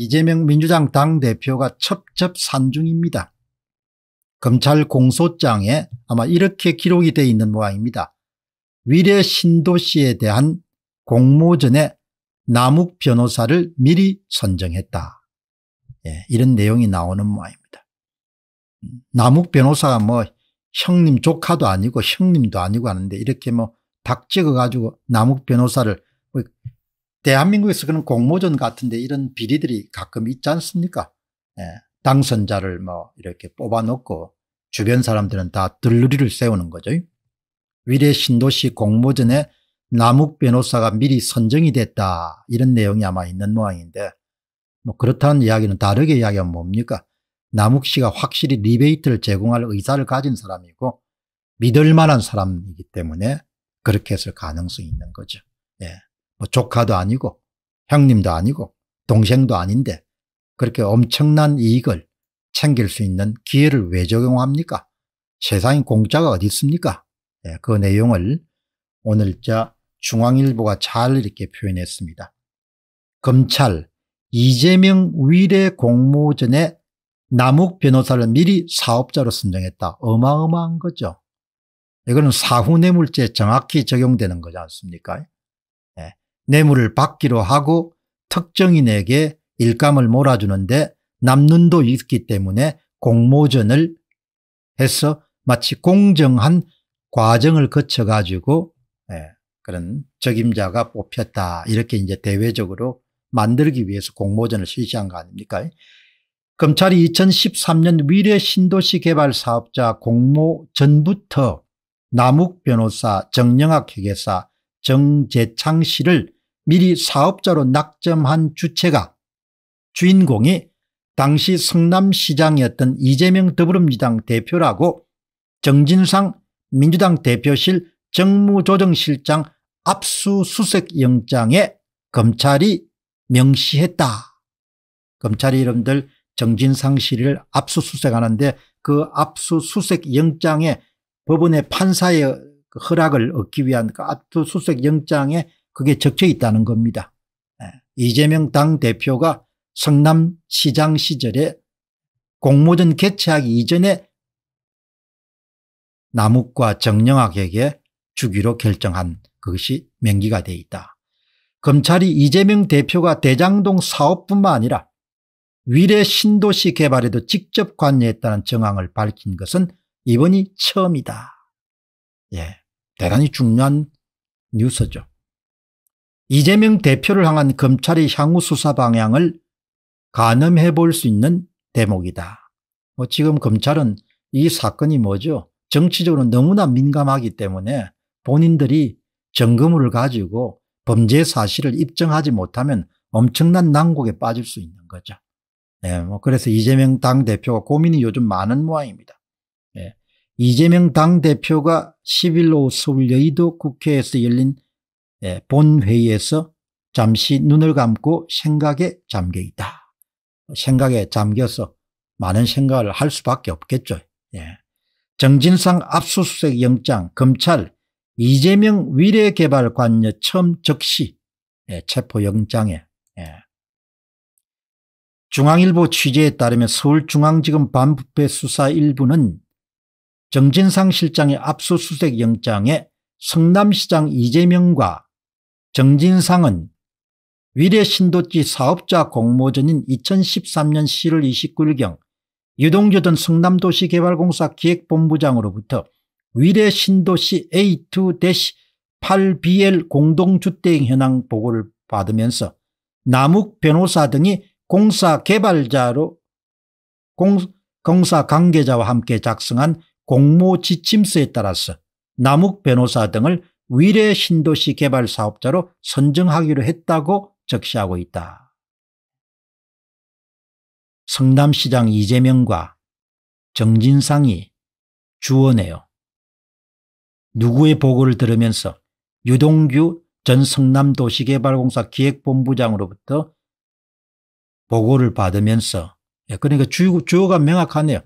이재명 민주당 당대표가 첩첩산중입니다. 검찰 공소장에 아마 이렇게 기록이 되어 있는 모양입니다. 위례 신도 시에 대한 공모전에 남욱 변호사를 미리 선정했다. 예, 이런 내용이 나오는 모양입니다. 음, 남욱 변호사가 뭐 형님 조카도 아니고 형님도 아니고 하는데 이렇게 뭐닥 찍어가지고 남욱 변호사를 뭐 대한민국에서 그런 공모전 같은데 이런 비리들이 가끔 있지 않습니까? 예. 당선자를 뭐 이렇게 뽑아놓고 주변 사람들은 다 들르리를 세우는 거죠. 위례 신도시 공모전에 남욱 변호사가 미리 선정이 됐다 이런 내용이 아마 있는 모양인데 뭐 그렇다는 이야기는 다르게 이야기하면 뭡니까? 남욱 씨가 확실히 리베이트를 제공할 의사를 가진 사람이고 믿을 만한 사람이기 때문에 그렇게 했을 가능성이 있는 거죠. 예. 뭐 조카도 아니고 형님도 아니고 동생도 아닌데 그렇게 엄청난 이익을 챙길 수 있는 기회를 왜 적용합니까? 세상에 공짜가 어디 있습니까? 네, 그 내용을 오늘자 중앙일보가 잘 이렇게 표현했습니다. 검찰 이재명 위례 공모전에 남욱 변호사를 미리 사업자로 선정했다. 어마어마한 거죠. 이거는 사후 뇌물죄 에 정확히 적용되는 거지 않습니까? 뇌물을 받기로 하고 특정인에게 일감을 몰아주는데 남눈도 있기 때문에 공모전을 해서 마치 공정한 과정을 거쳐가지고 예, 그런 적임자가 뽑혔다 이렇게 이제 대외적으로 만들기 위해서 공모전을 실시한 거 아닙니까? 검찰이 2013년 미래 신도시 개발 사업자 공모 전부터 남욱 변호사, 정영학 회계사, 정재창 씨를 미리 사업자로 낙점한 주체가 주인공이 당시 성남시장이었던 이재명 더불어민주당 대표라고 정진상 민주당 대표실 정무조정실장 압수수색영장에 검찰이 명시했다. 검찰이 여러분들 정진상 씨를 압수수색하는데 그 압수수색영장에 법원의 판사의 그 허락을 얻기 위한 그 압수수색영장에 그게 적혀 있다는 겁니다. 예, 이재명 당대표가 성남시장 시절에 공모전 개최하기 이전에 남욱과 정영학에게 주기로 결정한 그것이 명기가 돼 있다. 검찰이 이재명 대표가 대장동 사업뿐만 아니라 위례 신도시 개발에도 직접 관여했다는 정황을 밝힌 것은 이번이 처음이다. 예, 대단히 중요한 뉴스죠. 이재명 대표를 향한 검찰의 향후 수사 방향을 가늠해 볼 수 있는 대목이다. 뭐 지금 검찰은 이 사건이 뭐죠? 정치적으로 너무나 민감하기 때문에 본인들이 점검을 가지고 범죄 사실을 입증하지 못하면 엄청난 난국에 빠질 수 있는 거죠. 예, 뭐 그래서 이재명 당대표가 고민이 요즘 많은 모양입니다. 예, 이재명 당대표가 10일 오후 서울 여의도 국회에서 열린 예, 본회의에서 잠시 눈을 감고 생각에 잠겨 있다. 생각에 잠겨서 많은 생각을 할 수밖에 없겠죠. 예. 정진상 압수수색 영장 검찰 이재명 위례개발관여 처음 적시 예, 체포영장에 중앙일보 취재에 따르면 서울중앙지검 반부패 수사 일부는 정진상 실장의 압수수색 영장에 성남시장 이재명과 정진상은 위례신도지 사업자 공모전인 2013년 7월 29일경 유동규 전 성남도시개발공사 기획본부장으로부터 위례신도시 A2-8BL 공동주택 현황 보고를 받으면서 남욱 변호사 등이 공사 개발자로 공, 공사 관계자와 함께 작성한 공모 지침서에 따라서 남욱 변호사 등을 위례 신도시 개발 사업자로 선정하기로 했다고 적시하고 있다. 성남시장 이재명과 정진상이 주원해요. 누구의 보고를 들으면서 유동규 전 성남도시개발공사 기획본부장으로부터 보고를 받으면서 예, 그러니까 주, 주어가 명확하네요.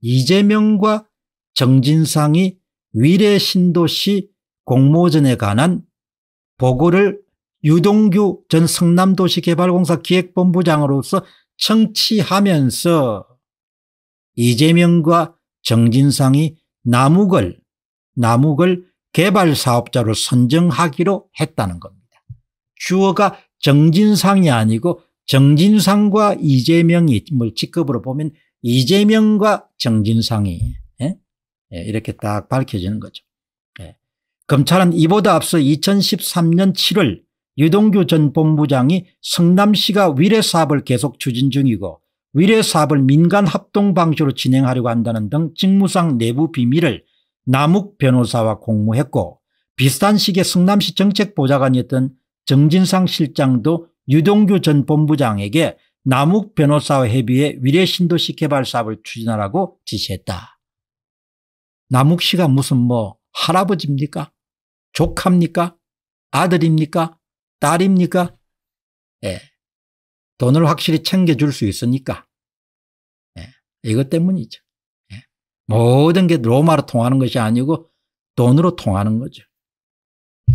이재명과 정진상이 위례 신도시 공모전에 관한 보고를 유동규 전 성남도시개발공사 기획본부장으로서 청취하면서 이재명과 정진상이 남욱을 남욱을 개발사업자로 선정하기로 했다는 겁니다. 주어가 정진상이 아니고 정진상과 이재명이 뭐 직급으로 보면 이재명과 정진상이 예? 예, 이렇게 딱 밝혀지는 거죠. 검찰은 이보다 앞서 2013년 7월 유동규 전 본부장이 성남시가 위례 사업을 계속 추진 중이고 위례 사업을 민간 합동 방식으로 진행하려고 한다는 등 직무상 내부 비밀을 남욱 변호사와 공모했고 비슷한 시기에 성남시 정책보좌관이었던 정진상 실장도 유동규 전 본부장에게 남욱 변호사와 협의해 위례 신도시 개발 사업을 추진하라고 지시했다. 남욱 씨가 무슨 뭐 할아버지입니까? 조카입니까? 아들입니까? 딸입니까? 예. 돈을 확실히 챙겨줄 수 있으니까. 예. 이것 때문이죠. 예. 모든 게 로마로 통하는 것이 아니고 돈으로 통하는 거죠. 예.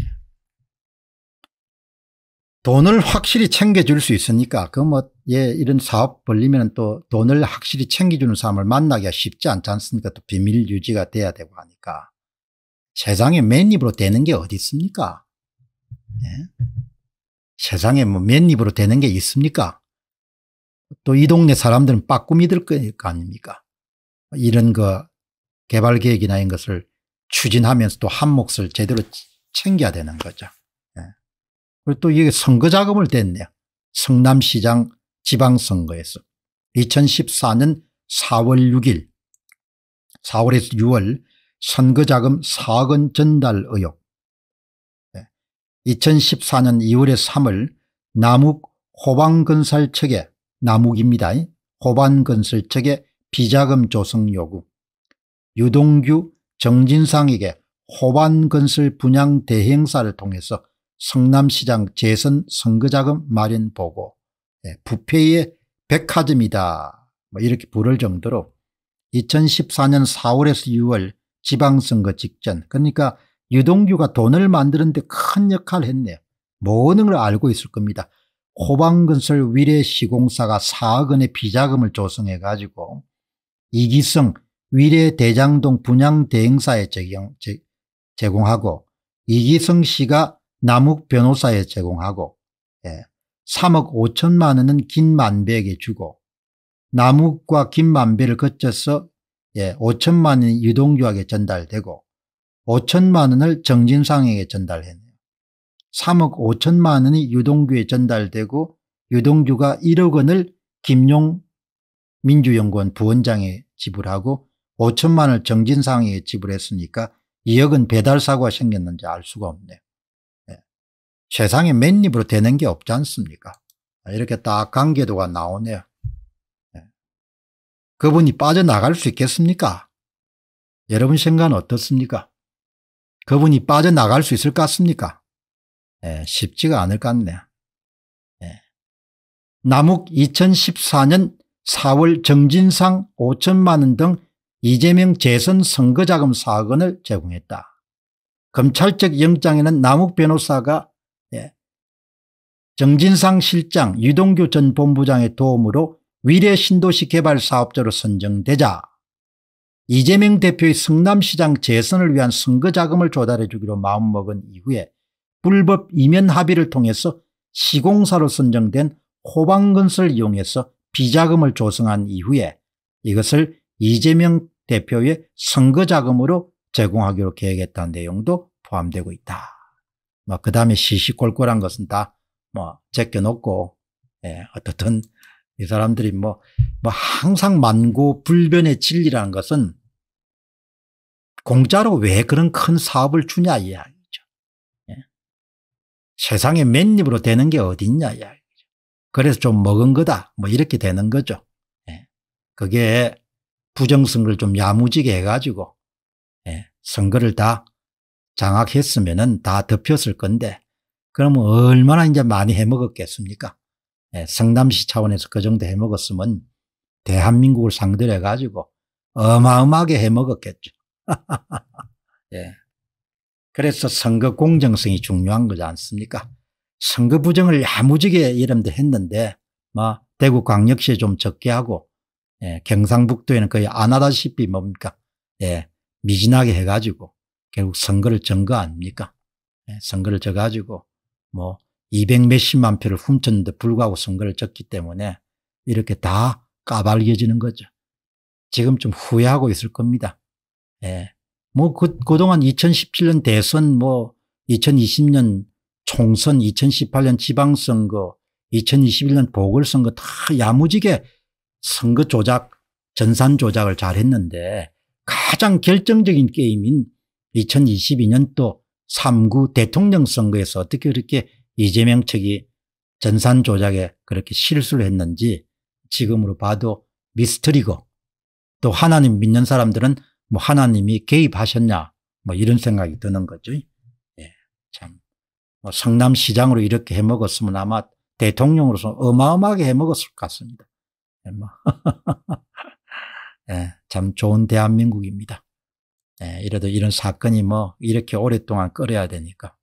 돈을 확실히 챙겨줄 수 있으니까 그 뭐 예, 이런 사업 벌리면 또 돈을 확실히 챙겨주는 사람을 만나기가 쉽지 않지 않습니까? 또 비밀 유지가 돼야 되고 하니까. 세상에 맨입으로 되는 게 어디 있습니까? 예? 세상에 뭐 맨입으로 되는 게 있습니까? 또 이 동네 사람들은 빠꾸미 될거 아닙니까? 이런 거 개발 계획이나 이런 것을 추진하면서 또 한 몫을 제대로 챙겨야 되는 거죠. 예. 그리고 또 이게 선거 자금을 댔네요. 성남시장 지방선거에서 2014년 4월 6일 4월에서 6월 선거자금 4억 원 전달 의혹 2014년 예. 2월에 3월 남욱 호반건설 측에 남욱입니다. 호반건설 측에 비자금 조성 요구 유동규 정진상에게 호반건설 분양 대행사를 통해서 성남시장 재선 선거자금 마련 보고 예, 부패의 백화점이다 뭐 이렇게 부를 정도로 2014년 4월에서 6월 지방선거 직전 그러니까 유동규가 돈을 만드는 데 큰 역할을 했네요. 모든 걸 알고 있을 겁니다. 호방건설 위례시공사가 4억 원의 비자금을 조성해 가지고 이기성 위례 대장동 분양 대행사에 제공, 제, 제공하고 이기성 씨가 남욱 변호사에 제공하고 예. 3억 5천만 원은 김만배에게 주고 남욱과 김만배를 거쳐서 예, 5천만 원이 유동규에게 전달되고 5천만 원을 정진상에게 전달했네요. 3억 5천만 원이 유동규에 전달되고 유동규가 1억 원을 김용 민주연구원 부원장에 지불하고 5천만 원을 정진상에게 지불했으니까 2억은 배달사고가 생겼는지 알 수가 없네요. 예. 세상에 맨 입으로 되는 게 없지 않습니까? 이렇게 딱 관계도가 나오네요. 그분이 빠져나갈 수 있겠습니까? 여러분 생각은 어떻습니까? 그분이 빠져나갈 수 있을 것 같습니까? 예, 쉽지가 않을 것 같네. 예. 남욱 2014년 4월 정진상 5천만 원 등 이재명 재선 선거자금 사건을 제공했다. 검찰적 영장에는 남욱 변호사가 예, 정진상 실장 유동규 전 본부장의 도움으로 위례 신도시 개발 사업자로 선정되자 이재명 대표의 성남시장 재선을 위한 선거 자금을 조달해 주기로 마음먹은 이후에 불법 이면 합의를 통해서 시공사로 선정된 호방건설 을 이용해서 비자금을 조성한 이후에 이것을 이재명 대표의 선거 자금으로 제공하기로 계획했다는 내용도 포함되고 있다. 뭐그 다음에 시시콜콜한 것은 다뭐 제껴놓고 예, 어떻든 이 사람들이 뭐, 뭐 항상 만고 불변의 진리라는 것은 공짜로 왜 그런 큰 사업을 주냐 이야기죠. 예. 세상에 맨입으로 되는 게어디있냐 이야기죠. 그래서 좀 먹은 거다 뭐 이렇게 되는 거죠. 예. 그게 부정선거를 좀 야무지게 해가지고 예. 선거를 다 장악했으면 다 덮였을 건데 그러면 얼마나 이제 많이 해먹었겠습니까? 예, 성남시 차원에서 그 정도 해먹었으면 대한민국을 상대로 해가지고 어마어마하게 해먹었겠죠. 예. 그래서 선거 공정성이 중요한 거지 않습니까? 선거 부정을 야무지게 이름도 했는데 뭐, 대구 광역시에 좀 적게 하고 예, 경상북도에는 거의 안 하다시피 뭡니까? 예, 미진하게 해가지고 결국 선거를 전 거 아닙니까? 예, 선거를 져가지고 뭐200 몇십만 표를 훔쳤는데 불구하고 선거를 졌기 때문에 이렇게 다 까발려지는 거죠. 지금 좀 후회하고 있을 겁니다. 예. 뭐, 그, 그동안 2017년 대선, 뭐, 2020년 총선, 2018년 지방선거, 2021년 보궐선거 다 야무지게 선거 조작, 전산 조작을 잘 했는데 가장 결정적인 게임인 2022년 또 3구 대통령 선거에서 어떻게 그렇게 이재명 측이 전산 조작에 그렇게 실수를 했는지 지금으로 봐도 미스터리고 또 하나님 믿는 사람들은 뭐 하나님이 개입하셨냐 뭐 이런 생각이 드는 거죠. 예, 참. 뭐 성남시장으로 이렇게 해먹었으면 아마 대통령으로서 어마어마하게 해먹었을 것 같습니다. 예, 뭐. 예 참 좋은 대한민국입니다. 예, 이래도 이런 사건이 뭐 이렇게 오랫동안 끓여야 되니까.